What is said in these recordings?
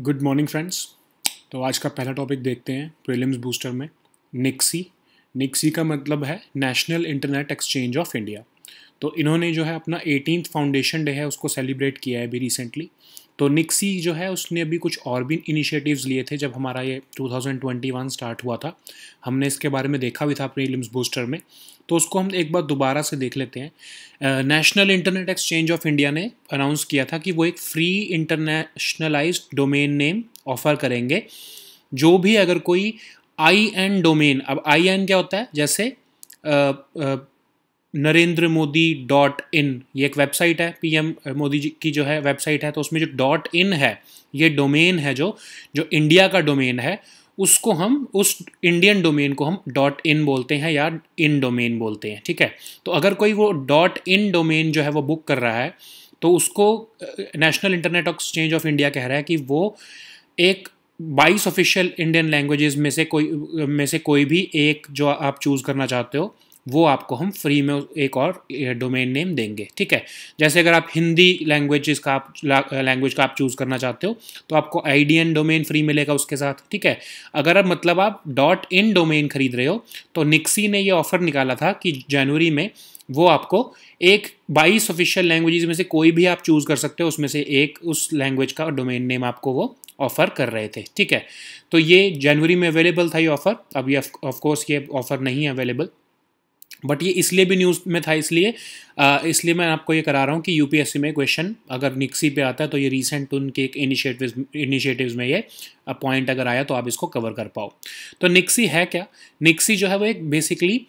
Good morning friends तो आज का पहला टॉपिक देखते हैं प्रीलिम्स बूस्टर में निक्सी निक्सी का मतलब है national internet exchange of India तो इन्होंने जो है अपना एटीनथ फाउंडेशन डे है उसको सेलिब्रेट किया है अभी रिसेंटली तो निक्सी जो है उसने अभी कुछ और भी इनिशिएटिव्स लिए थे जब हमारा ये 2021 स्टार्ट हुआ था हमने इसके बारे में देखा भी था अपने लिम्स बूस्टर में तो उसको हम एक बार दोबारा से देख लेते हैं national internet exchange of India ने अनाउंस किया था कि वो एक free internationalize domain name offer करेंगे जो भी अगर कोई आई एन डोमेन अब आई एन क्या होता है जैसे नरेंद्र मोदी डॉट इन ये एक वेबसाइट है पीएम मोदी जी की जो है वेबसाइट है तो उसमें जो डॉट इन है ये डोमेन है जो जो इंडिया का डोमेन है उसको हम उस इंडियन डोमेन को हम डॉट इन बोलते हैं या इन डोमेन बोलते हैं ठीक है तो अगर कोई वो डॉट इन डोमेन जो है वो बुक कर रहा है तो उसको national internet exchange of India कह रहा है कि वो एक बाईस ऑफिशियल इंडियन लैंग्वेजेस में से कोई में से कोई भी एक जो आप चूज़ करना चाहते हो वो आपको हम फ्री में एक और डोमेन नेम देंगे ठीक है जैसे अगर आप हिंदी लैंग्वेज का आप लैंग्वेज का आप चूज़ करना चाहते हो तो आपको आई डोमेन फ्री मिलेगा उसके साथ ठीक है अगर आप मतलब आप डॉट इन डोमेन खरीद रहे हो तो निक्सी ने ये ऑफ़र निकाला था कि जनवरी में वो आपको एक बाईस ऑफिशियल लैंग्वेज में से कोई भी आप चूज़ कर सकते हो उसमें से एक उस लैंग्वेज का डोमेन नेम आपको वो ऑफ़र कर रहे थे ठीक है तो ये जनवरी में अवेलेबल था ये ऑफ़र अब ये ऑफकोर्स ये ऑफ़र नहीं है अवेलेबल बट ये इसलिए भी न्यूज़ में था इसलिए इसलिए मैं आपको ये करा रहा हूँ कि यूपीएससी में क्वेश्चन अगर निक्सी पे आता है तो ये रिसेंट उनके एक इनिशिएटिव इनिशिएटिव में ये पॉइंट अगर आया तो आप इसको कवर कर पाओ तो निक्सी है क्या निक्सी जो है वो एक basically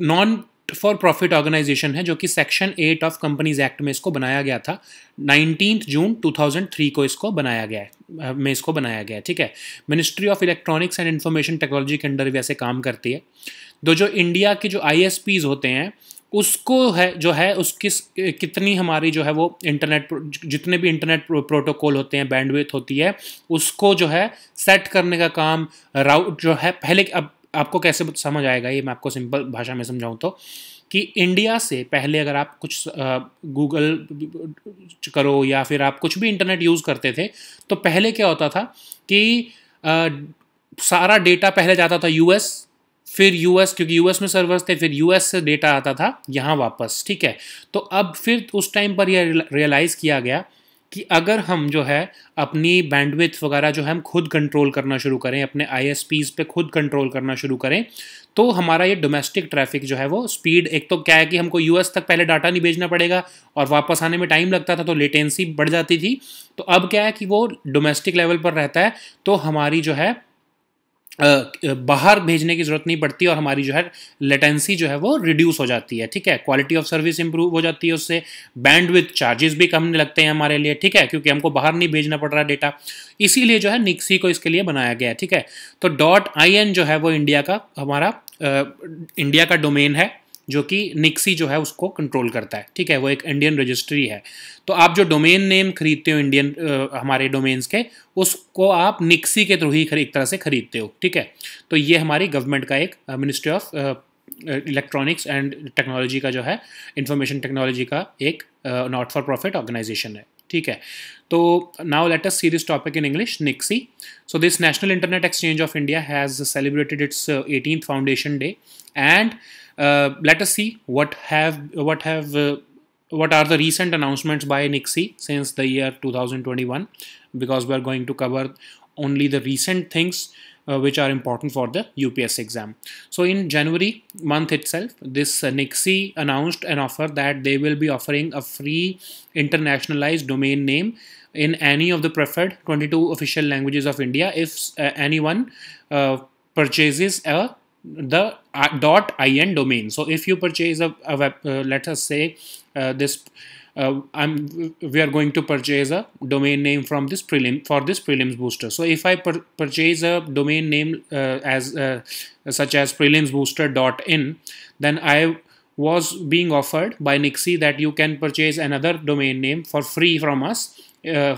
non for profit organisation है जो कि section eight of companies act में इसको बनाया गया था नाइनटीन जून 2003 को इसको बनाया गया है में इसको बनाया गया है ठीक है ministry of electronics and information technology के अंडर वैसे काम करती है तो जो इंडिया के जो आई होते हैं उसको है जो है उसकी कितनी हमारी जो है वो इंटरनेट जितने भी इंटरनेट प्रोटोकॉल होते हैं बैंडविथ होती है उसको जो है सेट करने का काम राउट जो है पहले अब आपको कैसे समझ आएगा ये मैं आपको सिंपल भाषा में समझाऊँ तो कि इंडिया से पहले अगर आप कुछ गूगल करो या फिर आप कुछ भी इंटरनेट यूज़ करते थे तो पहले क्या होता था कि आ, सारा डेटा पहले जाता था यूएस फिर यूएस क्योंकि यूएस में सर्वर्स थे फिर यूएस से डेटा आता था यहाँ वापस ठीक है तो अब फिर उस टाइम पर यह रियलाइज़ किया गया कि अगर हम जो है अपनी बैंडविथ वगैरह जो है हम खुद कंट्रोल करना शुरू करें अपने आई पे खुद कंट्रोल करना शुरू करें तो हमारा ये डोमेस्टिक ट्रैफिक जो है वो स्पीड एक तो क्या है कि हमको यूएस तक पहले डाटा नहीं भेजना पड़ेगा और वापस आने में टाइम लगता था तो लेटेंसी बढ़ जाती थी तो अब क्या है कि वो डोमेस्टिक लेवल पर रहता है तो हमारी जो है बाहर भेजने की ज़रूरत नहीं पड़ती और हमारी जो है लेटेंसी जो है वो रिड्यूस हो जाती है ठीक है क्वालिटी ऑफ सर्विस इंप्रूव हो जाती है उससे बैंड विथ चार्जेस भी कम लगते हैं हमारे लिए ठीक है क्योंकि हमको बाहर नहीं भेजना पड़ रहा डेटा इसीलिए जो है निक्सी को इसके लिए बनाया गया है ठीक है तो डॉट आई एन जो है वो इंडिया का हमारा इंडिया का डोमेन है जो कि निक्सी जो है उसको कंट्रोल करता है ठीक है वो एक इंडियन रजिस्ट्री है तो आप जो डोमेन नेम खरीदते हो इंडियन हमारे डोमेन्स के उसको आप निक्सी के थ्रू ही एक तरह से खरीदते हो ठीक है तो ये हमारी गवर्नमेंट का एक ministry of electronics and technology का जो है इंफॉर्मेशन टेक्नोलॉजी का एक नॉट फॉर प्रॉफिट ऑर्गेनाइजेशन है ठीक है तो now let us see this topic in English, Nixi. So this National Internet Exchange of India has celebrated its 18th uh, Foundation Day, and uh, let us see what have what have uh, what are the recent announcements by Nixi since the year 2021, because we are going to cover only the recent things uh, which are important for the UPS exam. So in January month itself, this uh, Nixie announced an offer that they will be offering a free internationalized domain name in any of the preferred 22 official languages of India if uh, anyone uh, purchases a the uh, dot .in domain. So if you purchase a, a web, uh, let us say this uh, I'm we are going to purchase a domain name from this prelim for this prelims booster. So if I pur purchase a domain name uh, as uh, such as prelimsbooster.in, then I was being offered by Nixie that you can purchase another domain name for free from us uh,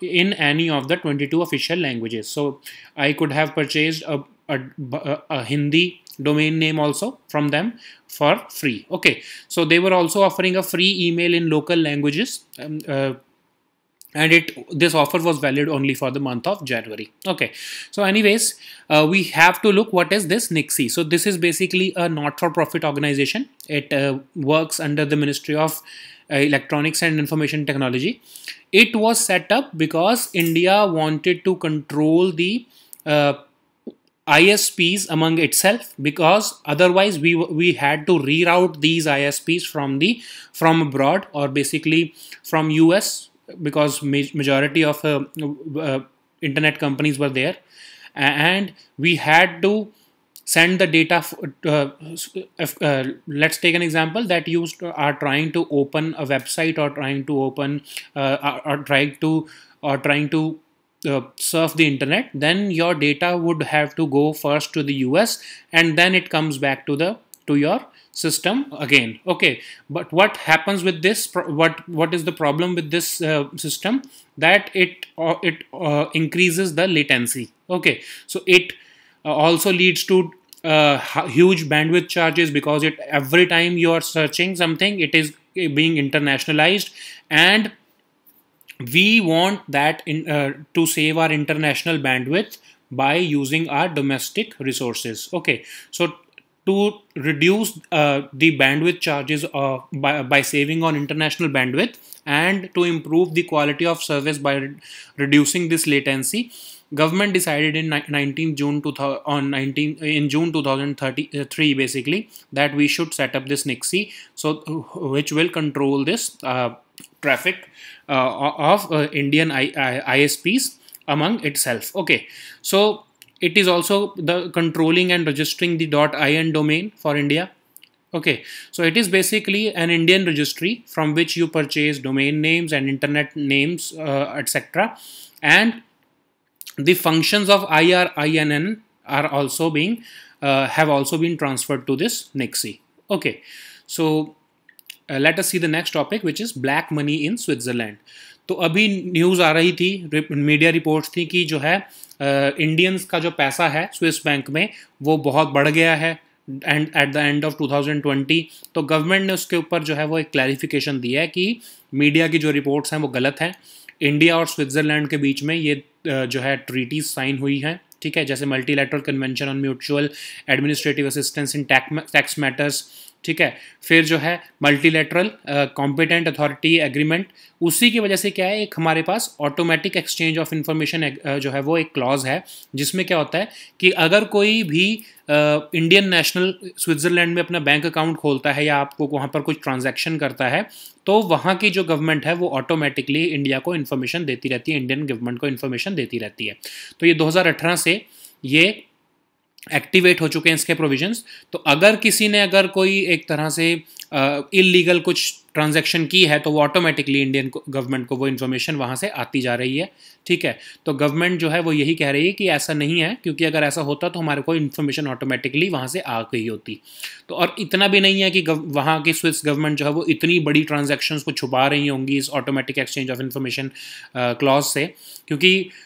in any of the 22 official languages. So I could have purchased a a, a Hindi domain name also from them for free okay so they were also offering a free email in local languages um, uh, and it this offer was valid only for the month of January okay so anyways uh, we have to look what is this Nixi. so this is basically a not-for-profit organization it uh, works under the Ministry of uh, Electronics and Information Technology it was set up because India wanted to control the uh, ISPs among itself because otherwise we we had to reroute these ISPs from the from abroad or basically from US because majority of uh, uh, internet companies were there and we had to send the data uh, uh, let's take an example that you are trying to open a website or trying to open uh, or, or trying to or trying to uh, surf the internet then your data would have to go first to the US and then it comes back to the to your system again okay but what happens with this what what is the problem with this uh, system that it uh, it uh, increases the latency okay so it uh, also leads to uh, huge bandwidth charges because it every time you are searching something it is being internationalized and we want that in, uh, to save our international bandwidth by using our domestic resources okay so to reduce uh, the bandwidth charges uh, by, by saving on international bandwidth and to improve the quality of service by re reducing this latency government decided in 19 june on 19 in june 2033 uh, basically that we should set up this nixie so uh, which will control this uh, traffic uh, of uh, Indian I I ISPs among itself. Okay, so it is also the controlling and registering the .in domain for India. Okay, so it is basically an Indian registry from which you purchase domain names and internet names, uh, etc. And the functions of IRINN are also being uh, have also been transferred to this Nixie. Okay, so let us see the next topic which is black money in Switzerland तो अभी news आ रही थी media reports थी कि जो है Indians uh, का जो पैसा है स्विस बैंक में वो बहुत बढ़ गया है and at the end of 2020 तो गवर्नमेंट ने उसके ऊपर जो है वो एक क्लैरिफिकेशन दिया है कि मीडिया की जो रिपोर्ट्स हैं वो गलत हैं इंडिया और स्विट्ज़रलैंड के बीच में ये uh, जो है ट्रीटीज साइन हुई हैं ठीक है जैसे multilateral convention on mutual administrative assistance in tax matters ठीक है फिर जो है मल्टीलेटरल कॉम्पिटेंट अथॉरिटी एग्रीमेंट उसी की वजह से क्या है एक हमारे पास ऑटोमेटिक एक्सचेंज ऑफ इन्फॉर्मेशन जो है वो एक क्लॉज है जिसमें क्या होता है कि अगर कोई भी इंडियन नेशनल स्विट्ज़रलैंड में अपना बैंक अकाउंट खोलता है या आपको वहाँ पर कुछ ट्रांजेक्शन करता है तो वहाँ की जो गवर्नमेंट है वो ऑटोमेटिकली इंडिया को इन्फॉर्मेशन देती रहती है इंडियन गवर्नमेंट को इन्फॉर्मेशन देती रहती है तो ये दो से ये एक्टिवेट हो चुके हैं इसके प्रोविजंस तो अगर किसी ने अगर कोई एक तरह से इलीगल कुछ ट्रांजैक्शन की है तो वो ऑटोमेटिकली इंडियन गवर्नमेंट को वो इन्फॉर्मेशन वहाँ से आती जा रही है ठीक है तो गवर्नमेंट जो है वो यही कह रही है कि ऐसा नहीं है क्योंकि अगर ऐसा होता तो हमारे को इन्फॉर्मेशन ऑटोमेटिकली वहाँ से आ गई होती तो और इतना भी नहीं है कि वहाँ की स्विस गवर्नमेंट जो है वो इतनी बड़ी ट्रांजेक्शन्स को छुपा रही होंगी इस automatic exchange of information clause से क्योंकि uh,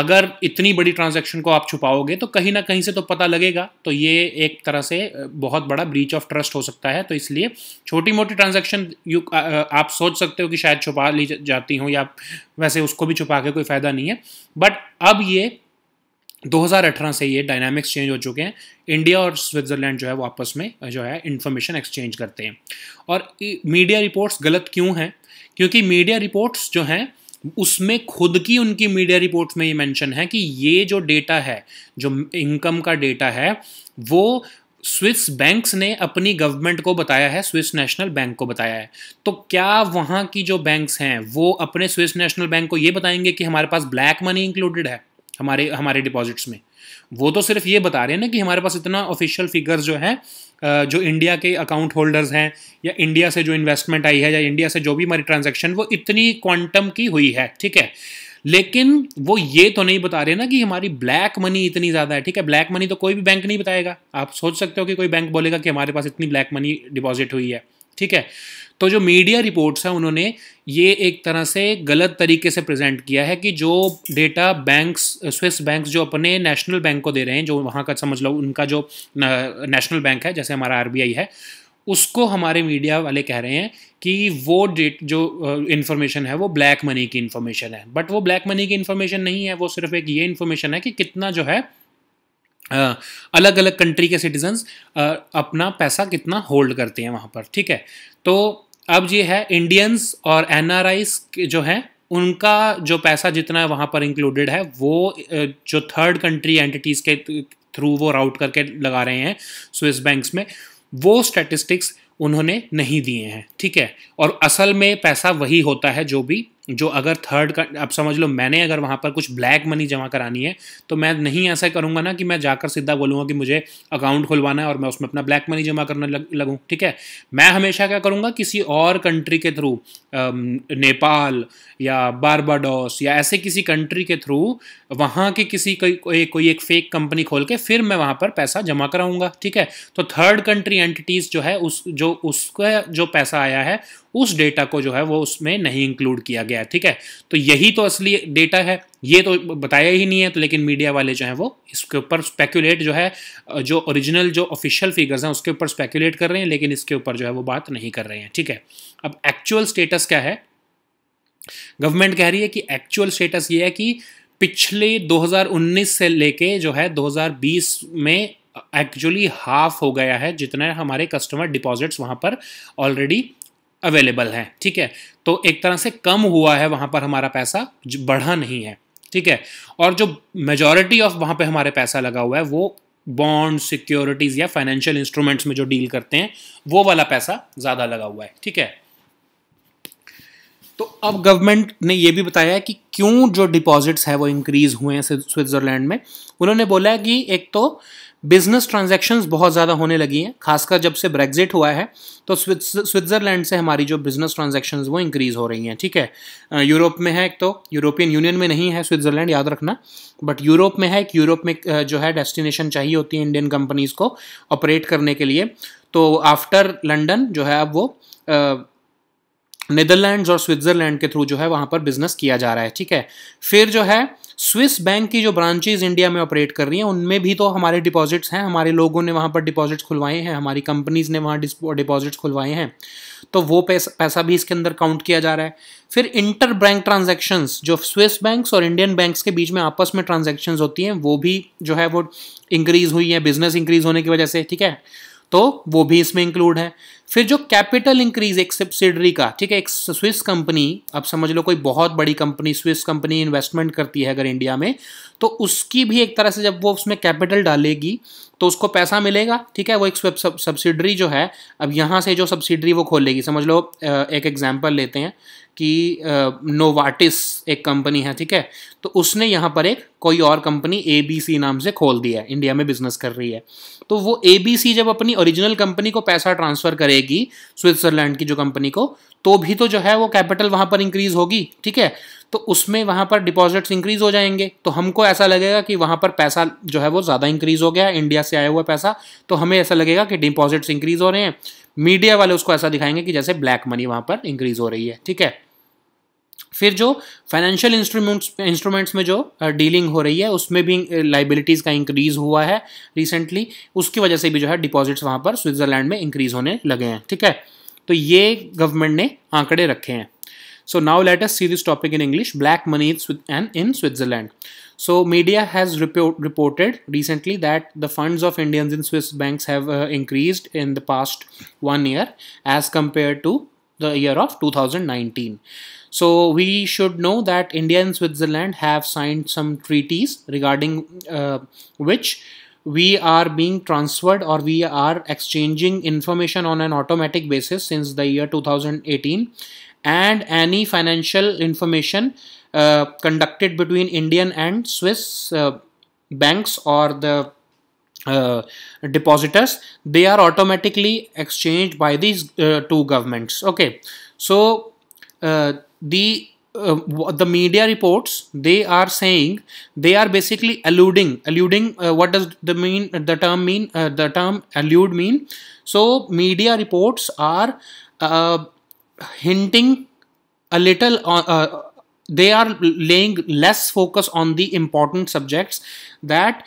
अगर इतनी बड़ी ट्रांजैक्शन को आप छुपाओगे तो कहीं ना कहीं से तो पता लगेगा तो ये एक तरह से बहुत बड़ा ब्रीच ऑफ ट्रस्ट हो सकता है तो इसलिए छोटी मोटी ट्रांजैक्शन यू आ, आप सोच सकते हो कि शायद छुपा ली जाती हो या वैसे उसको भी छुपा के कोई फ़ायदा नहीं है बट अब ये 2018 से ये डायनामिक्स चेंज हो चुके हैं इंडिया और स्विट्ज़रलैंड जो है वो आपस में जो है इन्फॉर्मेशन एक्सचेंज करते हैं और मीडिया रिपोर्ट्स गलत क्यों हैं क्योंकि मीडिया रिपोर्ट्स जो हैं उसमें खुद की उनकी मीडिया रिपोर्ट्स में ये मेंशन है कि ये जो डेटा है जो इनकम का डेटा है वो स्विस बैंक्स ने अपनी गवर्नमेंट को बताया है स्विस नेशनल बैंक को बताया है तो क्या वहाँ की जो बैंक्स हैं वो अपने स्विस नेशनल बैंक को ये बताएंगे कि हमारे पास ब्लैक मनी इंक्लूडेड है हमारे हमारे डिपॉजिट्स में वो तो सिर्फ ये बता रहे हैं ना कि हमारे पास इतना ऑफिशियल फिगर्स जो है जो इंडिया के अकाउंट होल्डर्स हैं या इंडिया से जो इन्वेस्टमेंट आई है या इंडिया से जो भी हमारी ट्रांजेक्शन वो इतनी क्वांटम की हुई है ठीक है लेकिन वो ये तो नहीं बता रहे ना कि हमारी ब्लैक मनी इतनी ज़्यादा है ठीक है ब्लैक मनी तो कोई भी बैंक नहीं बताएगा आप सोच सकते हो कि कोई बैंक बोलेगा कि हमारे पास इतनी ब्लैक मनी डिपॉजिट हुई है ठीक है तो जो मीडिया रिपोर्ट्स हैं उन्होंने ये एक तरह से गलत तरीके से प्रेजेंट किया है कि जो डेटा बैंक्स स्विस बैंक जो अपने नेशनल बैंक को दे रहे हैं जो वहाँ का समझ लो उनका जो नेशनल बैंक है जैसे हमारा आर है उसको हमारे मीडिया वाले कह रहे हैं कि वो डेट जो इन्फॉर्मेशन है वो ब्लैक मनी की इन्फॉर्मेशन है बट वो ब्लैक मनी की इन्फॉर्मेशन नहीं है वो सिर्फ एक ये इन्फॉर्मेशन है कि कितना जो है अलग अलग कंट्री के सिटीजन्स अपना पैसा कितना होल्ड करते हैं वहाँ पर ठीक है तो अब ये है इंडियंस और एन जो हैं उनका जो पैसा जितना है वहाँ पर इंक्लूडेड है वो जो थर्ड कंट्री एंटिटीज़ के थ्रू वो राउट करके लगा रहे हैं स्विस बैंक्स में वो स्टैटिस्टिक्स उन्होंने नहीं दिए हैं ठीक है और असल में पैसा वही होता है जो भी जो अगर थर्ड का आप समझ लो मैंने अगर वहाँ पर कुछ ब्लैक मनी जमा करानी है तो मैं नहीं ऐसा करूँगा ना कि मैं जाकर सीधा बोलूँगा कि मुझे अकाउंट खुलवाना है और मैं उसमें अपना ब्लैक मनी जमा करने लग, लगूँ ठीक है मैं हमेशा क्या करूँगा किसी और कंट्री के थ्रू नेपाल या बारबाडोस या ऐसे किसी कंट्री के थ्रू वहाँ के किसी कोई को, कोई एक फेक कंपनी खोल के फिर मैं वहाँ पर पैसा जमा कराऊँगा ठीक है तो थर्ड कंट्री एंटिटीज़ जो है उस जो उसका जो पैसा आया है उस डेटा को जो है वो उसमें नहीं इंक्लूड किया गया गया है ठीक है तो यही तो असली डेटा है ये तो बताया ही नहीं है तो लेकिन मीडिया वाले जो हैं वो इसके ऊपर स्पेकुलेट जो है जो ओरिजिनल जो ऑफिशियल फिगर्स हैं उसके ऊपर स्पेकुलेट कर रहे हैं लेकिन इसके ऊपर जो है वो बात नहीं कर रहे हैं ठीक है अब एक्चुअल स्टेटस क्या है गवर्नमेंट कह रही है कि एक्चुअल स्टेटस ये है कि पिछले 2019 से लेके जो है 2020 में एक्चुअली हाफ हो गया है जितने हमारे कस्टमर डिपॉजिट्स वहाँ पर ऑलरेडी अवेलेबल है ठीक है तो एक तरह से कम हुआ है वहां पर हमारा पैसा बढ़ा नहीं है ठीक है और जो मेजोरिटी ऑफ वहां पे हमारे पैसा लगा हुआ है वो बॉन्ड सिक्योरिटीज़ या फाइनेंशियल इंस्ट्रूमेंट्स में जो डील करते हैं वो वाला पैसा ज़्यादा लगा हुआ है ठीक है तो अब गवर्नमेंट ने ये भी बताया कि क्यों जो डिपॉजिट्स है वो इंक्रीज़ हुए हैं स्विट्ज़रलैंड में उन्होंने बोला कि एक तो बिजनेस ट्रांजेक्शन बहुत ज़्यादा होने लगी हैं खासकर जब से ब्रेग्जिट हुआ है तो स्विट्ज़रलैंड से हमारी जो बिजनेस ट्रांजेक्शन वो इंक्रीज़ हो रही हैं ठीक है यूरोप में है एक तो यूरोपियन यूनियन में नहीं है स्विट्ज़रलैंड याद रखना बट यूरोप में है एक यूरोप में जो है डेस्टिनेशन चाहिए होती है इंडियन कंपनीज़ को ऑपरेट करने के लिए तो आफ्टर लंडन जो है अब वो आ, नीदरलैंड्स और स्विट्ज़रलैंड के थ्रू जो है वहाँ पर बिज़नेस किया जा रहा है ठीक है फिर जो है स्विस बैंक की जो ब्रांचेज इंडिया में ऑपरेट कर रही हैं उनमें भी तो हमारे डिपॉजिट्स हैं हमारे लोगों ने वहाँ पर डिपॉजिट्स खुलवाए हैं हमारी कंपनीज ने वहाँ डिपॉजिट्स खुलवाए हैं तो वो पैसा पैसा भी इसके अंदर काउंट किया जा रहा है फिर इंटर बैंक ट्रांजेक्शन्स जो स्विस बैंक्स और इंडियन बैंक्स के बीच में आपस में ट्रांजेक्शन्स होती हैं वो भी जो है वो इंक्रीज़ हुई है बिजनेस इंक्रीज़ होने की वजह से ठीक है तो वो भी इसमें इंक्लूड है फिर जो कैपिटल इंक्रीज एक सब्सिडरी का ठीक है एक स्विस कंपनी अब समझ लो कोई बहुत बड़ी कंपनी स्विस कंपनी इन्वेस्टमेंट करती है अगर इंडिया में तो उसकी भी एक तरह से जब वो उसमें कैपिटल डालेगी तो उसको पैसा मिलेगा ठीक है वो एक सब्सिडरी जो है अब यहाँ से जो सब्सिडरी वो खोलेगी समझ लो एक एग्जाम्पल लेते हैं कि नोवाटिस एक कंपनी है ठीक है तो उसने यहाँ पर एक कोई और कंपनी ए बी सी नाम से खोल दिया है इंडिया में बिजनेस कर रही है तो वो ए बी सी जब अपनी ओरिजिनल कंपनी को पैसा ट्रांसफ़र करेगी स्विट्ज़रलैंड की जो कंपनी को तो भी तो जो है वो कैपिटल वहाँ पर इंक्रीज़ होगी ठीक है तो उसमें वहाँ पर डिपॉजिट्स इंक्रीज़ हो जाएंगे तो हमको ऐसा लगेगा कि वहाँ पर पैसा जो है वो ज़्यादा इंक्रीज़ हो गया इंडिया से आया हुआ पैसा तो हमें ऐसा लगेगा कि डिपॉजिट्स इंक्रीज़ हो रहे हैं मीडिया वाले उसको ऐसा दिखाएंगे कि जैसे ब्लैक मनी वहाँ पर इंक्रीज़ हो रही है ठीक है फिर जो फाइनेंशियल इंस्ट्रूमेंट्स इंस्ट्रूमेंट्स में जो डीलिंग हो रही है उसमें भी लाइबिलिटीज़ का इंक्रीज़ हुआ है रिसेंटली उसकी वजह से भी जो है डिपॉजिट्स वहाँ पर स्विट्ज़रलैंड में इंक्रीज़ होने लगे हैं ठीक है तो ये गवर्नमेंट ने आंकड़े रखे हैं so now let us see this topic in English black money and in Switzerland so media has reported recently that the funds of Indians in Swiss banks have increase in the past one year as compare to the year of 2019. So we should know that India and Switzerland have signed some treaties regarding uh, which we are being transferred or we are exchanging information on an automatic basis since the year 2018 and any financial information uh, conducted between Indian and Swiss uh, banks or the uh, depositors they are automatically exchanged by these uh, two governments okay so uh, the uh, the media reports they are saying they are basically alluding alluding uh, what does the mean the term mean the term allude mean so media reports are hinting a little on they are laying less focus on the important subjects that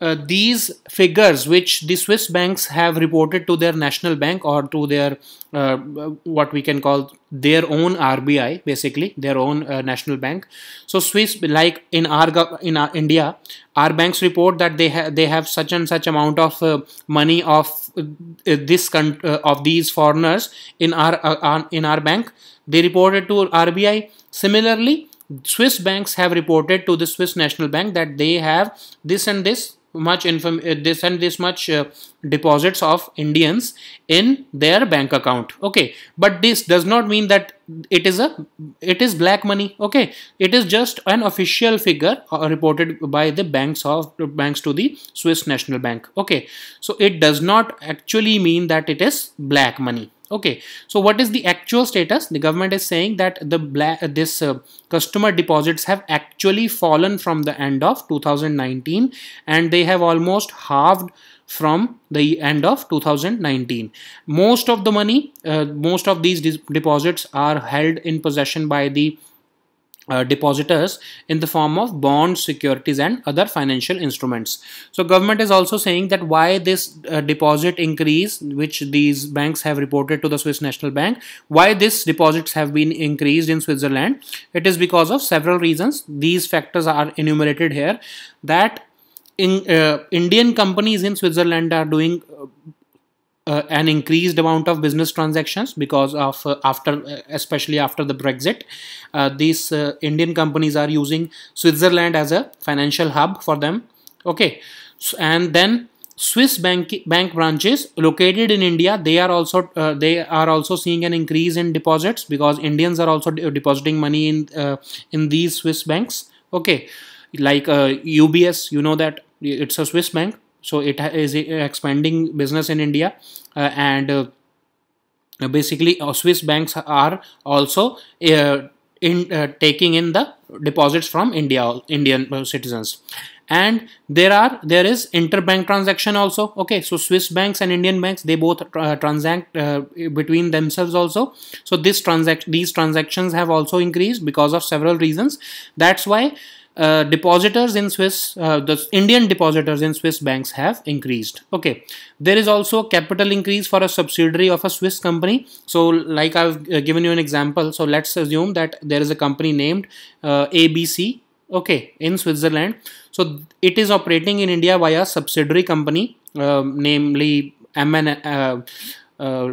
uh, these figures which the Swiss banks have reported to their national bank or to their uh, what we can call their own RBI basically their own uh, national bank so Swiss like in our in our India our banks report that they they have such and such amount of uh, money of uh, this uh, of these foreigners in our in our bank they reported to RBI similarly Swiss banks have reported to the Swiss National Bank that they have this and this much uh, they send this much uh, deposits of Indians in their bank account okay but this does not mean that it is a it is black money okay it is just an official figure uh, reported by the banks of banks to the Swiss National Bank okay so it does not actually mean that it is black money okay so what is the actual status the government is saying that the this uh, customer deposits have actually fallen from the end of 2019 and they have almost halved from the end of 2019 most of the money uh, most of these deposits are held in possession by the uh, depositors in the form of bonds, securities and other financial instruments. So government is also saying that why this uh, deposit increase which these banks have reported to the Swiss National Bank, why these deposits have been increased in Switzerland. It is because of several reasons. These factors are enumerated here that in, uh, Indian companies in Switzerland are doing uh, uh, an increased amount of business transactions because of uh, after uh, especially after the brexit uh, these uh, indian companies are using switzerland as a financial hub for them okay so, and then swiss bank bank branches located in india they are also uh, they are also seeing an increase in deposits because indians are also de depositing money in in these swiss banks okay like ubs you know that it's a swiss bank so it is expanding business in india uh, and uh, basically uh, swiss banks are also uh, in uh, taking in the deposits from india indian uh, citizens and there are there is interbank transaction also okay so swiss banks and indian banks they both uh, transact uh, between themselves also so this transact these transactions have also increased because of several reasons that's why uh, depositors in Swiss, uh, the Indian depositors in Swiss banks have increased. Okay, there is also a capital increase for a subsidiary of a Swiss company. So, like I've uh, given you an example, so let's assume that there is a company named uh, ABC, okay, in Switzerland. So, it is operating in India via subsidiary company, um, namely MN, uh,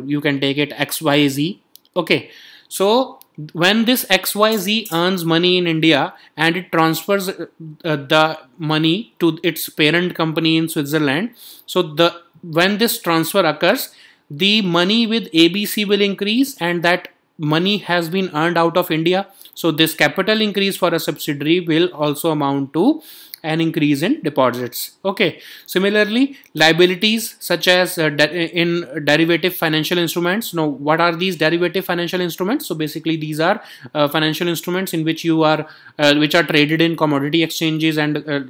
you can take it XYZ, okay. So, when this XYZ earns money in India and it transfers uh, the money to its parent company in Switzerland, so the when this transfer occurs, the money with ABC will increase and that money has been earned out of India. So this capital increase for a subsidiary will also amount to an increase in deposits. Okay. Similarly, liabilities such as uh, de in derivative financial instruments. Now, what are these derivative financial instruments? So basically, these are uh, financial instruments in which you are, uh, which are traded in commodity exchanges and uh,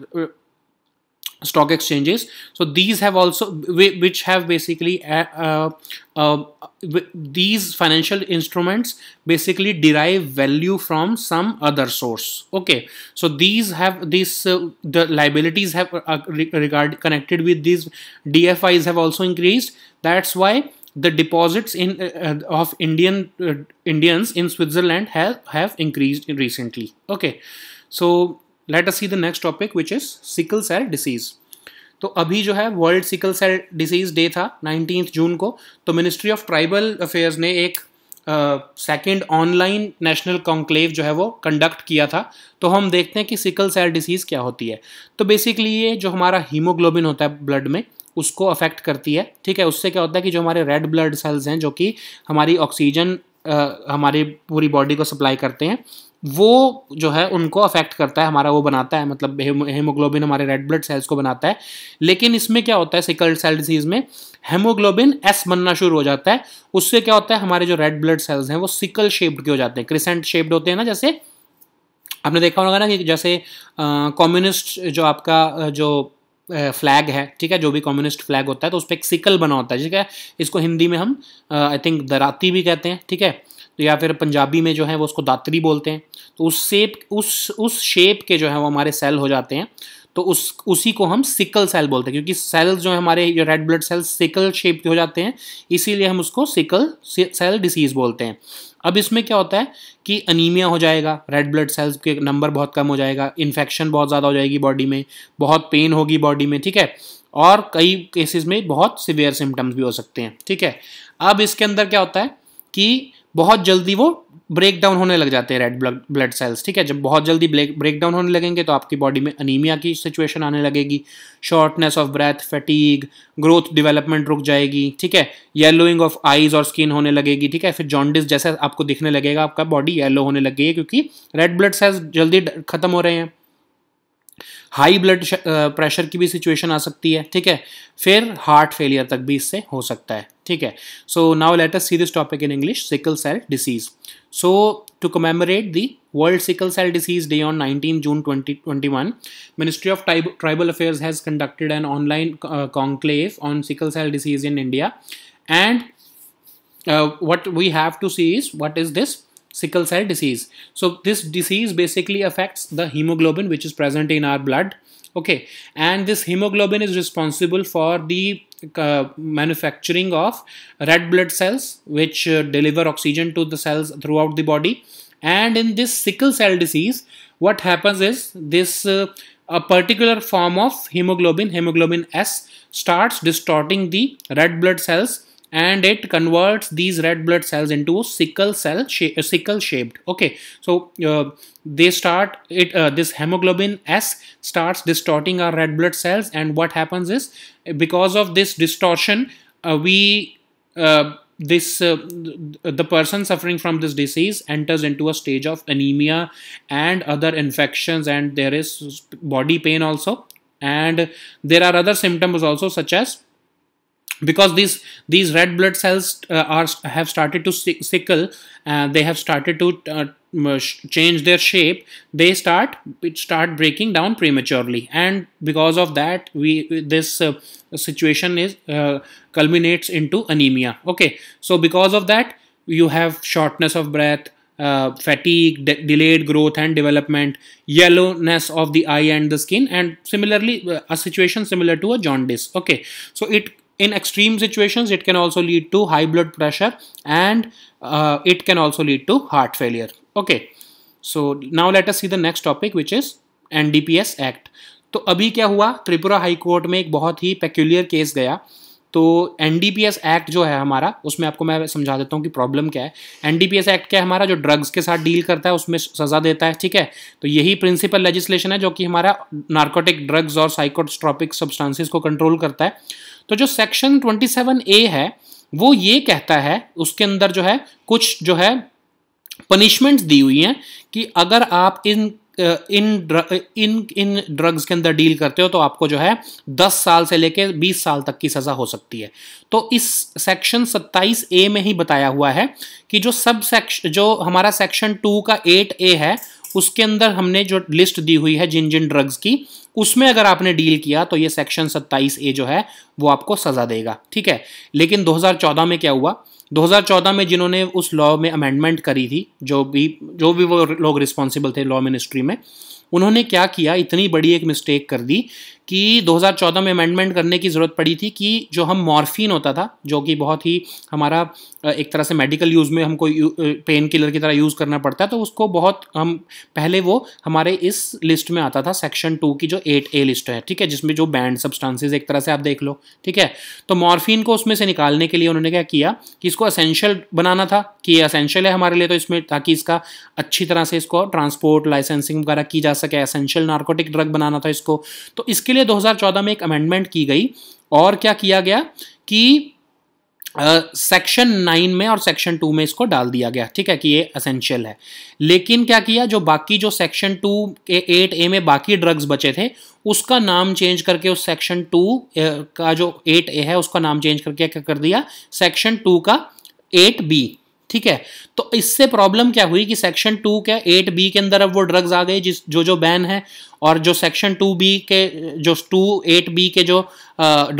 stock exchanges so these have also which have basically uh, uh, uh these financial instruments basically derive value from some other source okay so these have these uh, the liabilities have uh, regard connected with these dfis have also increased that's why the deposits in uh, uh, of Indian uh, Indians in Switzerland have have increased recently. Okay, so let us see the next topic which is sickle cell disease तो अभी जो है world sickle cell disease day था nineteen June को तो ministry of tribal affairs ने एक second online national conclave जो है वो कंडक्ट किया था तो हम देखते हैं कि सिकल सेल डिसीज़ क्या होती है तो बेसिकली ये जो हमारा हीमोग्लोबिन होता है ब्लड में उसको अफेक्ट करती है ठीक है उससे क्या होता है कि जो हमारे रेड ब्लड सेल्स हैं जो कि हमारी ऑक्सीजन हमारी पूरी बॉडी को सप्लाई करते हैं वो जो है उनको अफेक्ट करता है हमारा वो बनाता है मतलब हेमोग्लोबिन हमारे रेड ब्लड सेल्स को बनाता है लेकिन इसमें क्या होता है सिकल सेल डिजीज़ में हेमोग्लोबिन एस बनना शुरू हो जाता है उससे क्या होता है हमारे जो रेड ब्लड सेल्स हैं वो सिकल शेप्ड के हो जाते हैं क्रिसेंट शेप्ड होते हैं ना जैसे आपने देखा होगा ना कि जैसे कम्युनिस्ट जो आपका जो फ्लैग है ठीक है जो भी कम्युनिस्ट फ्लैग होता है तो उस पर एक सिकल बना होता है ठीक है इसको हिंदी में हम आई थिंक दराती भी कहते हैं ठीक है तो या फिर पंजाबी में जो है वो उसको दात्री बोलते हैं तो उस सेप उस उस शेप के जो है वो हमारे सेल हो जाते हैं तो उस उसी को हम सिकल सेल बोलते हैं क्योंकि सेल्स जो है हमारे जो red blood cells sickle shape के हो जाते हैं इसीलिए हम उसको सिकल सेल डिसीज़ बोलते हैं अब इसमें क्या होता है कि अनीमिया हो जाएगा रेड ब्लड सेल्स के नंबर बहुत कम हो जाएगा इन्फेक्शन बहुत ज़्यादा हो जाएगी बॉडी में बहुत पेन होगी बॉडी में ठीक है और कई केसेस में बहुत सिवियर सिम्टम्स भी हो सकते हैं ठीक है अब इसके अंदर क्या होता है कि बहुत जल्दी वो ब्रेक डाउन होने लग जाते हैं रेड ब्लड सेल्स ठीक है जब बहुत जल्दी ब्रेक डाउन होने लगेंगे तो आपकी बॉडी में अनीमिया की सिचुएशन आने लगेगी shortness of breath fatigue growth development रुक जाएगी ठीक है येलोइंग ऑफ आईज और स्किन होने लगेगी ठीक है फिर जॉन्डिस जैसा आपको दिखने लगेगा आपका बॉडी येलो होने लगेगी क्योंकि रेड ब्लड सेल्स जल्दी खत्म हो रहे हैं हाई ब्लड प्रेशर की भी सिचुएशन आ सकती है ठीक है फिर हार्ट फेलियर तक भी इससे हो सकता है ठीक है so now let us see this topic in English sickle cell disease so to commemorate the world sickle cell disease day on nineteen June twenty twenty one ministry of tribal affairs has conducted an online conclave on sickle cell disease in India and what we have to see is what is this sickle cell disease. So this disease basically affects the hemoglobin which is present in our blood. Okay, and this hemoglobin is responsible for the uh, manufacturing of red blood cells which uh, deliver oxygen to the cells throughout the body. And in this sickle cell disease, what happens is this uh, a particular form of hemoglobin, hemoglobin S, starts distorting the red blood cells and it converts these red blood cells into sickle cell shape, uh, sickle shaped okay so uh, they start it uh, this hemoglobin s starts distorting our red blood cells and what happens is because of this distortion uh, we uh, this uh, the person suffering from this disease enters into a stage of anemia and other infections and there is body pain also and there are other symptoms also such as because these these red blood cells uh, are have started to sickle uh, they have started to uh, change their shape they start start breaking down prematurely and because of that we this uh, situation is uh, culminates into anemia okay so because of that you have shortness of breath uh, fatigue, de delayed growth and development, yellowness of the eye and the skin, and similarly, uh, a situation similar to a jaundice. Okay, so it in extreme situations it can also lead to high blood pressure and uh, it can also lead to heart failure okay so now let us see the next topic which is ndps act तो अभी क्या हुआ Tripura high court में एक बहुत ही peculiar case गया तो NDPS act जो है हमारा उसमें आपको मैं समझा देता हूँ कि प्रॉब्लम क्या है एनडीपीएस एक्ट क्या है हमारा जो ड्रग्स के साथ डील करता है उसमें सज़ा देता है ठीक है तो यही प्रिंसिपल लेजिस्लेशन है जो कि हमारा नार्कोटिक ड्रग्स और साइकोट्रॉपिक सब्सटांसिस को कंट्रोल करता है तो जो सेक्शन 27 ए है वो ये कहता है उसके अंदर जो है कुछ जो है पनिशमेंट्स दी हुई हैं कि अगर आप इन इन इन इन ड्रग्स के अंदर डील करते हो तो आपको जो है 10 साल से लेकर 20 साल तक की सज़ा हो सकती है तो इस सेक्शन 27 ए में ही बताया हुआ है कि जो सब सेक्शन जो हमारा सेक्शन टू का 8 ए है उसके अंदर हमने जो लिस्ट दी हुई है जिन जिन ड्रग्स की उसमें अगर आपने डील किया तो ये सेक्शन 27 ए जो है वो आपको सज़ा देगा ठीक है लेकिन 2014 में क्या हुआ 2014 में जिन्होंने उस लॉ में अमेंडमेंट करी थी जो भी जो भी वो लोग रिस्पॉन्सिबल थे लॉ मिनिस्ट्री में उन्होंने क्या किया इतनी बड़ी एक मिस्टेक कर दी कि 2014 में अमेंडमेंट करने की ज़रूरत पड़ी थी कि जो हम मॉर्फिन होता था जो कि बहुत ही हमारा एक तरह से मेडिकल यूज़ में हमको पेन किलर की तरह यूज़ करना पड़ता है तो उसको बहुत हम पहले वो हमारे इस लिस्ट में आता था सेक्शन टू की जो एट ए लिस्ट है ठीक है जिसमें जो बैंड सब्सटांसिस एक तरह से आप देख लो ठीक है तो मॉर्फिन को उसमें से निकालने के लिए उन्होंने क्या किया कि इसको असेंशियल बनाना था कि ये असेंशियल है हमारे लिए तो इसमें ताकि इसका अच्छी तरह से इसको ट्रांसपोर्ट लाइसेंसिंग वगैरह की जा सके असेंशियल नार्कोटिक ड्रग बनाना था इसको तो इसके लिए 2014 में एक अमेंडमेंट की गई और क्या किया गया कि सेक्शन uh, नाइन में और सेक्शन टू में इसको डाल दिया गया ठीक है कि ये असेंशियल है लेकिन क्या किया जो बाकी जो सेक्शन टू के एट ए में बाकी ड्रग्स बचे थे उसका नाम चेंज करके उस सेक्शन टू का जो एट ए है उसका नाम चेंज करके क्या कर दिया सेक्शन टू का एट बी ठीक है तो इससे प्रॉब्लम क्या हुई कि सेक्शन टू के एट बी के अंदर अब वो ड्रग्स आ गए जिस जो जो बैन है और जो सेक्शन टू बी के जो टू एट बी के जो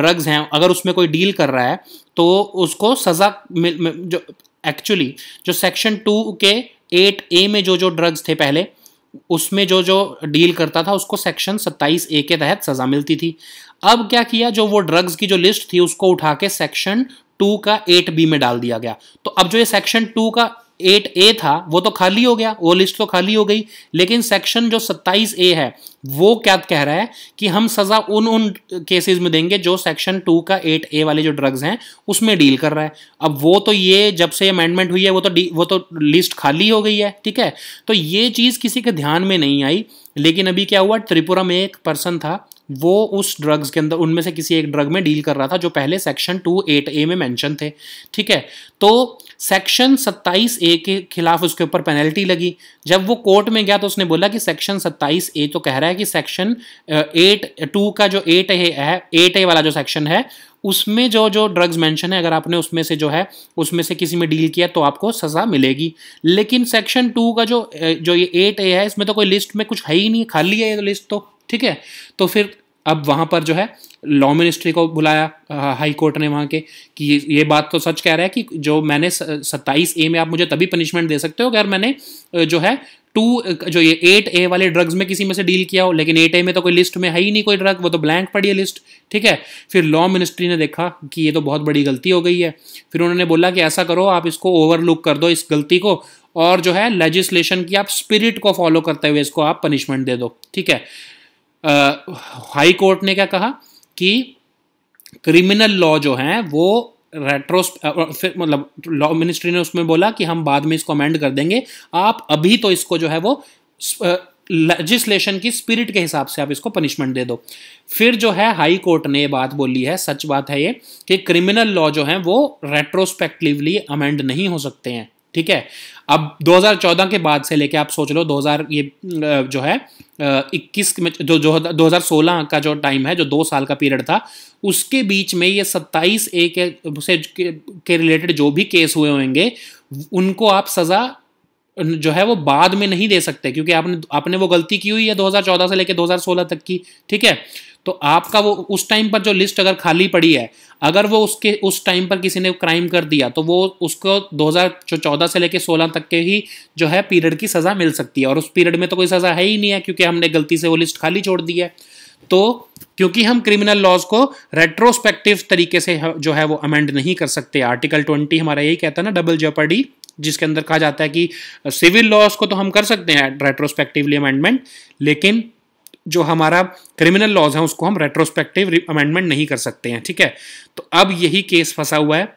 ड्रग्स हैं अगर उसमें कोई डील कर रहा है तो उसको सज़ा जो एक्चुअली जो सेक्शन टू के एट ए में जो जो ड्रग्स थे पहले उसमें जो जो डील करता था उसको सेक्शन सत्ताईस ए के तहत सज़ा मिलती थी अब क्या किया जो वो ड्रग्स की जो लिस्ट थी उसको उठा के सेक्शन टू का एट बी में डाल दिया गया तो अब जो ये सेक्शन टू का एट ए था वो तो खाली हो गया वो लिस्ट तो खाली हो गई लेकिन सेक्शन जो सत्ताईस ए है वो क्या कह रहा है कि हम सज़ा उन उन केसेस में देंगे जो सेक्शन टू का एट ए वाले जो ड्रग्स हैं उसमें डील कर रहा है अब वो तो ये जब से अमेंडमेंट हुई है वो तो वो तो लिस्ट खाली हो गई है ठीक है तो ये चीज़ किसी के ध्यान में नहीं आई लेकिन अभी क्या हुआ त्रिपुरा में एक पर्सन था वो उस ड्रग्स के अंदर उनमें से किसी एक ड्रग में डील कर रहा था जो पहले सेक्शन टू एट ए में मेंशन थे ठीक है तो सेक्शन सत्ताईस ए के खिलाफ उसके ऊपर पेनल्टी लगी जब वो कोर्ट में गया तो उसने बोला कि सेक्शन सत्ताईस ए तो कह रहा है कि सेक्शन एट टू का जो एट ए है एट ए वाला जो सेक्शन है उसमें जो जो ड्रग्स मेंशन है अगर आपने उसमें से जो है उसमें से किसी में डील किया तो आपको सज़ा मिलेगी लेकिन सेक्शन टू का जो जो ये एट ए है इसमें तो कोई लिस्ट में कुछ है ही नहीं खाली है ये लिस्ट तो ठीक है तो फिर अब वहाँ पर जो है लॉ मिनिस्ट्री को बुलाया हाई कोर्ट ने वहाँ के कि ये बात तो सच कह रहा है कि जो मैंने सत्ताईस ए में आप मुझे तभी पनिशमेंट दे सकते हो अगर मैंने जो है टू जो ये एट ए वाले ड्रग्स में किसी में से डील किया हो लेकिन एट ए में तो कोई लिस्ट में है ही नहीं कोई ड्रग वो तो ब्लैंक पड़ी है लिस्ट ठीक है फिर लॉ मिनिस्ट्री ने देखा कि ये तो बहुत बड़ी गलती हो गई है फिर उन्होंने बोला कि ऐसा करो आप इसको ओवरलुक कर दो इस गलती को और जो है लेजिस्लेशन की आप स्पिरिट को फॉलो करते हुए इसको आप पनिशमेंट दे दो ठीक है हाई कोर्ट ने क्या कहा कि क्रिमिनल लॉ जो है वो रेट्रोस फिर मतलब लॉ मिनिस्ट्री ने उसमें बोला कि हम बाद में इसको अमेंड कर देंगे आप अभी तो इसको जो है वो लेजिस्लेशन की स्पिरिट के हिसाब से आप इसको पनिशमेंट दे दो फिर जो है हाई कोर्ट ने ये बात बोली है सच बात है ये कि क्रिमिनल लॉ जो है वो रेट्रोस्पेक्टिवली अमेंड नहीं हो सकते हैं ठीक है अब 2014 के बाद से लेके आप सोच लो 2000 ये जो है इक्कीस में जो जो 2016 का जो टाइम है जो दो साल का पीरियड था उसके बीच में ये 27 ए के के रिलेटेड जो भी केस हुए होंगे उनको आप सज़ा जो है वो बाद में नहीं दे सकते क्योंकि आपने आपने वो गलती की हुई है 2014 से लेकर 2016 तक की ठीक है तो आपका वो उस टाइम पर जो लिस्ट अगर खाली पड़ी है अगर वो उसके उस टाइम पर किसी ने क्राइम कर दिया तो वो उसको 2014 से लेकर 16 तक के ही जो है पीरियड की सज़ा मिल सकती है और उस पीरियड में तो कोई सज़ा है ही नहीं है क्योंकि हमने गलती से वो लिस्ट खाली छोड़ दी है तो क्योंकि हम क्रिमिनल लॉज को रेट्रोस्पेक्टिव तरीके से जो है वो अमेंड नहीं कर सकते आर्टिकल ट्वेंटी हमारा यही कहता है ना डबल जेपर्डी जिसके अंदर कहा जाता है कि सिविल लॉज को तो हम कर सकते हैं रेट्रोस्पेक्टिवली अमेंडमेंट लेकिन जो हमारा क्रिमिनल लॉज है उसको हम रेट्रोस्पेक्टिव अमेंडमेंट नहीं कर सकते हैं ठीक है तो अब यही केस फंसा हुआ है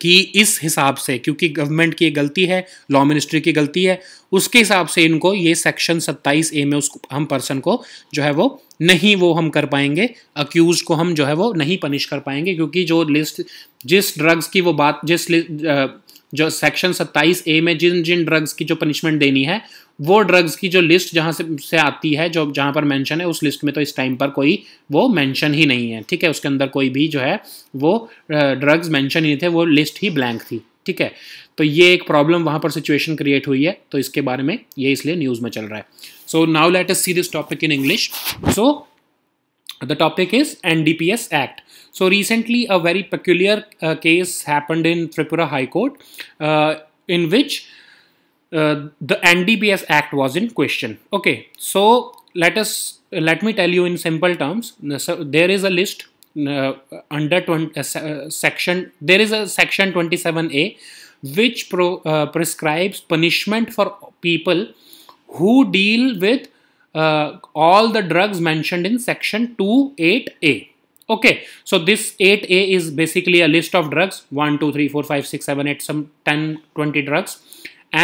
कि इस हिसाब से क्योंकि गवर्नमेंट की गलती है लॉ मिनिस्ट्री की गलती है उसके हिसाब से इनको ये सेक्शन 27 ए में उस हम पर्सन को जो है वो नहीं वो हम कर पाएंगे अक्यूज को हम जो है वो नहीं पनिश कर पाएंगे क्योंकि जो लिस्ट जिस ड्रग्स की वो बात जिस जो सेक्शन 27 ए में जिन जिन ड्रग्स की जो पनिशमेंट देनी है वो ड्रग्स की जो लिस्ट जहाँ से से आती है जो जहाँ पर मेंशन है उस लिस्ट में तो इस टाइम पर कोई वो मेंशन ही नहीं है ठीक है उसके अंदर कोई भी जो है वो ड्रग्स मेंशन ही नहीं थे वो लिस्ट ही ब्लैंक थी ठीक है तो ये एक प्रॉब्लम वहाँ पर सिचुएशन क्रिएट हुई है तो इसके बारे में ये इसलिए न्यूज़ में चल रहा है so now let us see this topic in English so the topic is N D P S act So recently, a very peculiar uh, case happened in Tripura High Court, uh, in which uh, the NDBS Act was in question. Okay, so let us let me tell you in simple terms. So there is a list uh, under 20, uh, uh, section. There is a section 27A which pro, prescribes punishment for people who deal with all the drugs mentioned in section 28A okay so this 8a is basically a list of drugs 1 2 3 4 5 6 7 8 some 10 20 drugs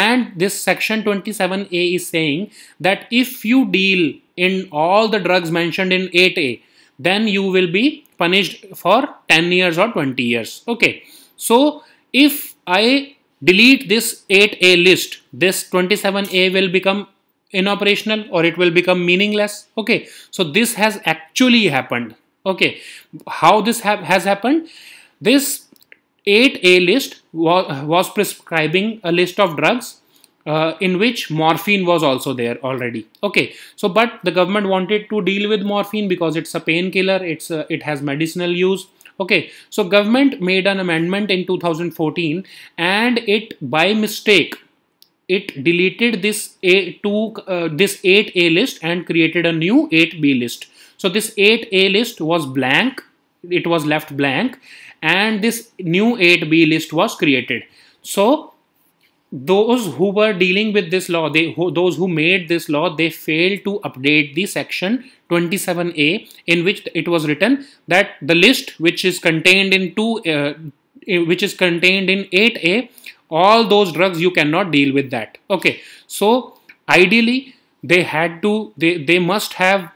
and this section 27a is saying that if you deal in all the drugs mentioned in 8a then you will be punished for 10 years or 20 years okay so if i delete this 8a list this 27a will become inoperational or it will become meaningless okay so this has actually happened Okay, how this ha has happened? This 8A list wa was prescribing a list of drugs uh, in which morphine was also there already okay so but the government wanted to deal with morphine because it's a painkiller it's a, it has medicinal use okay so government made an amendment in 2014 and it by mistake it deleted this a to uh, this 8a list and created a new 8b list so this 8A list was blank, it was left blank and this new 8B list was created. So those who were dealing with this law, they who, those who made this law, they failed to update the section 27A in which it was written that the list which is contained in two, uh, which is contained in 8A, all those drugs you cannot deal with that. Okay, so ideally they had to, they, they must have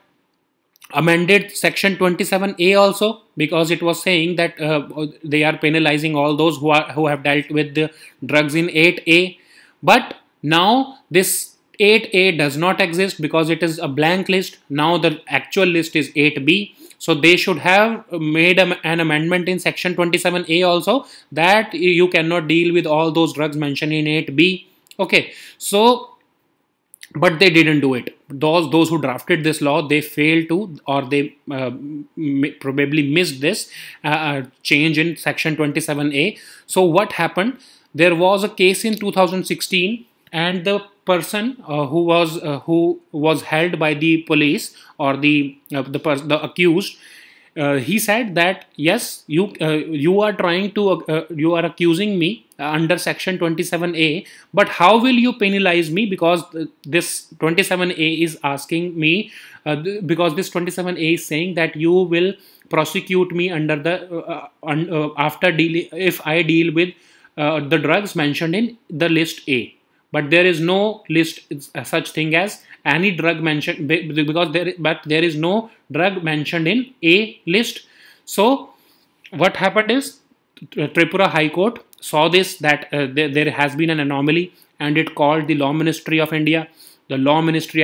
amended section 27a also because it was saying that uh, they are penalizing all those who are who have dealt with the drugs in 8a but now this 8a does not exist because it is a blank list now the actual list is 8b so they should have made an amendment in section 27a also that you cannot deal with all those drugs mentioned in 8b okay so but they didn't do it those those who drafted this law they failed to or they uh, probably missed this uh, uh change in section 27a so what happened there was a case in 2016 and the person uh, who was uh, who was held by the police or the uh, the, the accused he said that yes you you are trying to you are accusing me uh, under section 27a but how will you penalize me because this 27a is asking me uh, because this 27a is saying that you will prosecute me under the uh, uh un, uh, after deal if i deal with uh, the drugs mentioned in the list a but there is no list such thing as any drug mentioned because there but there is no drug mentioned in a list so what happened is uh, Tripura High Court saw this that uh, th there has been an anomaly and it called the Law Ministry of India. The Law Ministry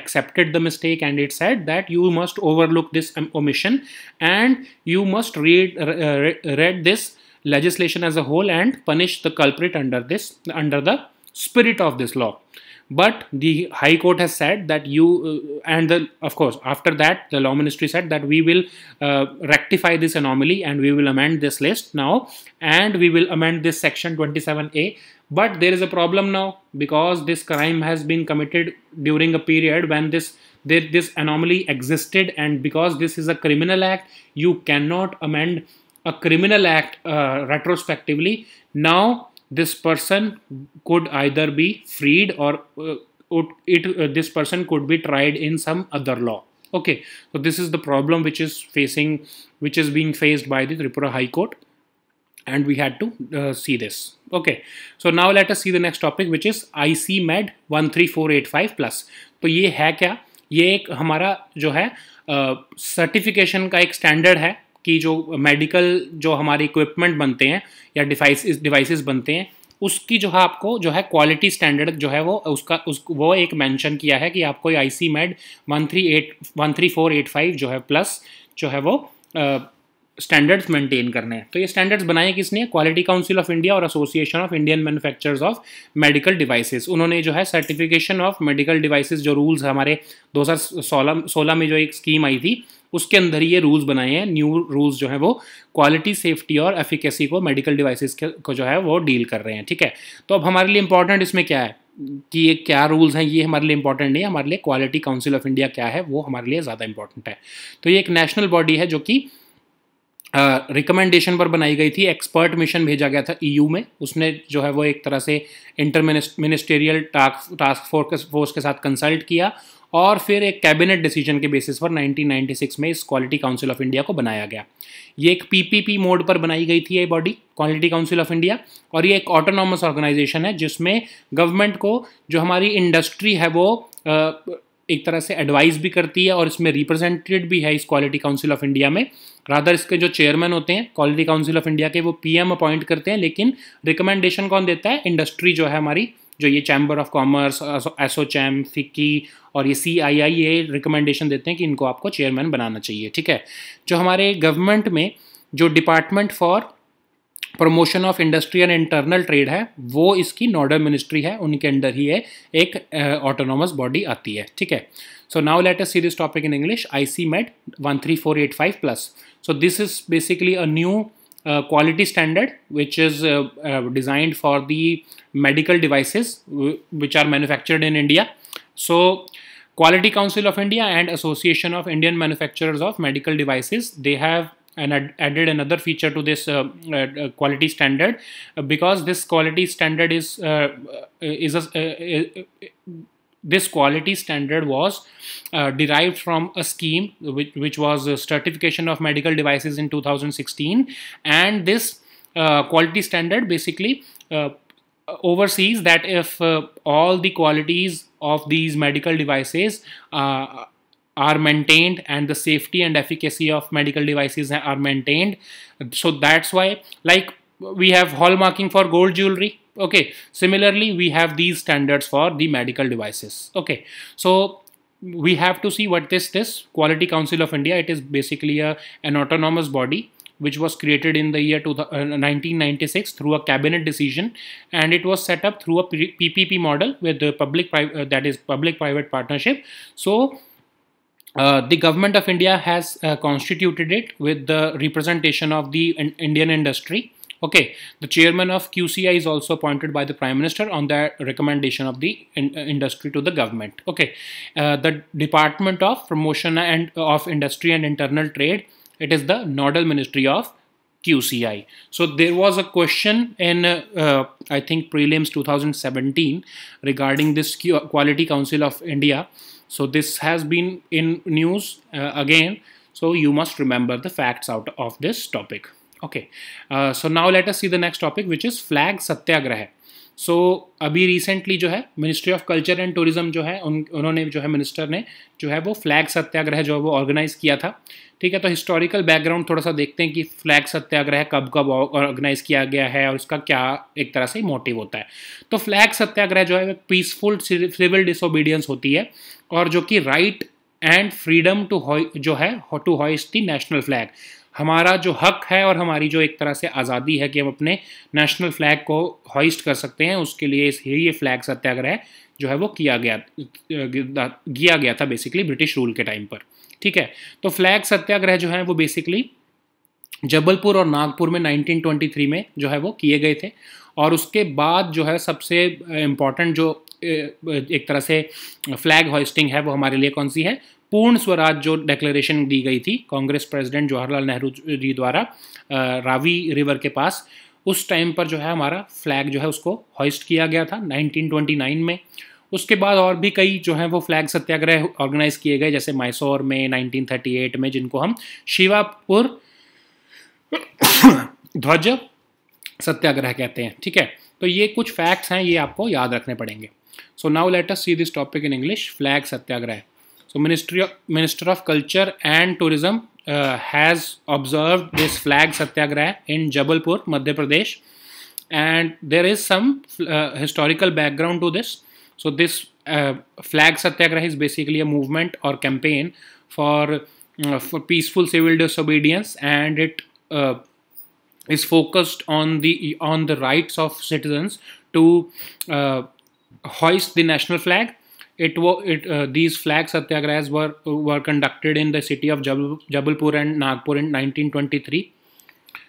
accepted the mistake and it said that you must overlook this um, omission and you must read uh, read this legislation as a whole and punish the culprit under this under the spirit of this law but the high court has said that you uh, and the, of course after that the law ministry said that we will uh, rectify this anomaly and we will amend this list now and we will amend this section 27a but there is a problem now because this crime has been committed during a period when this this anomaly existed and because this is a criminal act you cannot amend a criminal act uh, retrospectively now this person could either be freed or uh, it, uh, this person could be tried in some other law okay so this is the problem which is facing which is being faced by the tripura high court and we had to uh, see this okay so now let us see the next topic which is icmed 13485 plus So, ये है क्या ये एक हमारा जो है certification uh, का एक standard है की जो मेडिकल जो हमारे इक्विपमेंट बनते हैं या डिवाइस डिवाइसेस बनते हैं उसकी जो है आपको जो है क्वालिटी स्टैंडर्ड जो है वो उसका उस वो एक मेंशन किया है कि आपको I C MED one three eight one three four eight five जो है प्लस जो है वो स्टैंडर्ड्स मेंटेन करने हैं तो ये स्टैंडर्ड्स बनाए किसने क्वालिटी काउंसिल ऑफ इंडिया और association of Indian manufacturers of medical devices उन्होंने जो है सर्टिफिकेशन ऑफ मेडिकल डिवाइसेस जो रूल्स हमारे 2016 में जो एक स्कीम आई थी उसके अंदर ये रूल्स बनाए हैं न्यू रूल्स जो हैं वो क्वालिटी सेफ्टी और एफिकेसी को मेडिकल डिवाइसेस को जो है वो डील कर रहे हैं ठीक है तो अब हमारे लिए इंपॉर्टेंट इसमें क्या है कि ये क्या रूल्स हैं ये हमारे लिए इंपॉर्टेंट नहीं है हमारे लिए क्वालिटी काउंसिल ऑफ इंडिया क्या है वो हमारे लिए ज़्यादा इंपॉर्टेंट है तो ये एक नेशनल बॉडी है जो कि रिकमेंडेशन uh, पर बनाई गई थी एक्सपर्ट मिशन भेजा गया था ईयू e में उसने जो है वो एक तरह से inter ministerial task force force के साथ कंसल्ट किया और फिर एक कैबिनेट डिसीजन के बेसिस पर 1996 में इस क्वालिटी काउंसिल ऑफ इंडिया को बनाया गया ये एक पीपीपी मोड पर बनाई गई थी ये body quality council of India और ये एक ऑटोनॉमस ऑर्गेनाइजेशन है जिसमें गवर्नमेंट को जो हमारी इंडस्ट्री है वो एक तरह से एडवाइस भी करती है और इसमें रिप्रेजेंटेड भी है इस क्वालिटी काउंसिल ऑफ इंडिया में राधर इसके जो चेयरमैन होते हैं क्वालिटी काउंसिल ऑफ इंडिया के वो पीएम अपॉइंट करते हैं लेकिन रिकमेंडेशन कौन देता है इंडस्ट्री जो है हमारी जो ये chamber of commerce ASSOCHAM FICCI और ये सी आई आई ये रिकमेंडेशन देते हैं कि इनको आपको चेयरमैन बनाना चाहिए ठीक है जो हमारे गवर्नमेंट में जो department for promotion of industry and internal trade है वो इसकी नोडल मिनिस्ट्री है उनके अंडर ही है एक ऑटोनोमस uh, बॉडी आती है ठीक है so now let us see this topic in English I C med one three four eight five plus so this is basically a new quality standard which is designed for the medical devices which are manufactured in India so quality council of India and association of Indian manufacturers of medical devices they have and ad added another feature to this uh, uh, uh quality standard uh, because this quality standard is uh, is a, this quality standard was uh, derived from a scheme which, which was certification of medical devices in 2016 and this uh, quality standard basically uh, oversees that if all the qualities of these medical devices are maintained and the safety and efficacy of medical devices are maintained so that's why like we have hallmarking for gold jewelry okay similarly we have these standards for the medical devices okay so we have to see what this this quality council of india it is basically a an autonomous body which was created in the year 1996 uh, through a cabinet decision and it was set up through a ppp model with the public uh, that is public private partnership so uh, the government of India has uh, constituted it with the representation of the in Indian industry. Okay, the chairman of QCI is also appointed by the Prime Minister on the recommendation of the in uh, industry to the government. Okay, uh, the Department of Promotion and uh, of Industry and Internal Trade, it is the nodal ministry of QCI. So there was a question in uh, I think prelims 2017 regarding this Q Quality Council of India so this has been in news uh, again so you must remember the facts out of this topic okay uh, so now let us see the next topic which is flag satyagraha so so, अभी recently जो है ministry of culture and tourism जो है उन उन्होंने जो है minister ने जो है वो फ्लैग सत्याग्रह जो है वो ऑर्गेनाइज़ किया था ठीक है तो हिस्टोरिकल बैकग्राउंड थोड़ा सा देखते हैं कि फ्लैग सत्याग्रह कब कब ऑर्गेनाइज किया गया है और उसका क्या एक तरह से मोटिव होता है तो फ्लैग सत्याग्रह जो है पीसफुल सिविल डिसोबीडियंस होती है और जो कि राइट एंड फ्रीडम टू जो है to hoist the national flag हमारा जो हक है और हमारी जो एक तरह से आज़ादी है कि हम अपने नेशनल फ्लैग को हॉइस्ट कर सकते हैं उसके लिए ही ये फ्लैग सत्याग्रह जो है वो किया गया किया गया था बेसिकली ब्रिटिश रूल के टाइम पर ठीक है तो फ्लैग सत्याग्रह जो है वो बेसिकली जबलपुर और नागपुर में 1923 में जो है वो किए गए थे और उसके बाद जो है सबसे इम्पॉर्टेंट जो एक तरह से फ्लैग हॉइस्टिंग है वो हमारे लिए कौन सी है पूर्ण स्वराज जो डेक्लेरेशन दी गई थी कांग्रेस प्रेसिडेंट जवाहरलाल नेहरू जी द्वारा रावी रिवर के पास उस टाइम पर जो है हमारा फ्लैग जो है उसको हॉइस्ट किया गया था 1929 में उसके बाद और भी कई जो हैं वो फ्लैग सत्याग्रह ऑर्गेनाइज किए गए जैसे मैसौर में 1938 में जिनको हम शिवापुर ध्वज सत्याग्रह कहते हैं ठीक है तो ये कुछ फैक्ट्स हैं ये आपको याद रखने पड़ेंगे so now let us see this topic in English flag satyagraha So Ministry of, Minister of Culture and Tourism uh, has observed this flag satyagraha in Jabalpur, Madhya Pradesh. And there is some uh, historical background to this. So this uh, flag satyagraha is basically a movement or campaign for, uh, for peaceful civil disobedience and it uh, is focused on the on the rights of citizens to uh, hoist the national flag it, it uh, these flag satyagrahas were were conducted in the city of Jabalpur and Nagpur in 1923.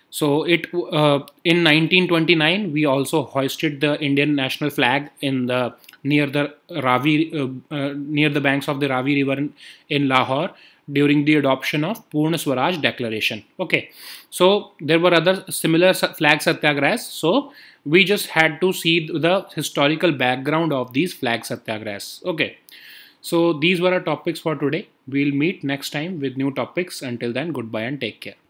So it uh, in 1929 we also hoisted the Indian national flag in the near the Ravi uh, uh near the banks of the Ravi River in, in Lahore during the adoption of Purna Swaraj Declaration. Okay, so there were other similar flag satyagrahas. So we just had to see the historical background of these flag satyagrahas. Okay, so these were our topics for today. We'll meet next time with new topics. Until then, goodbye and take care.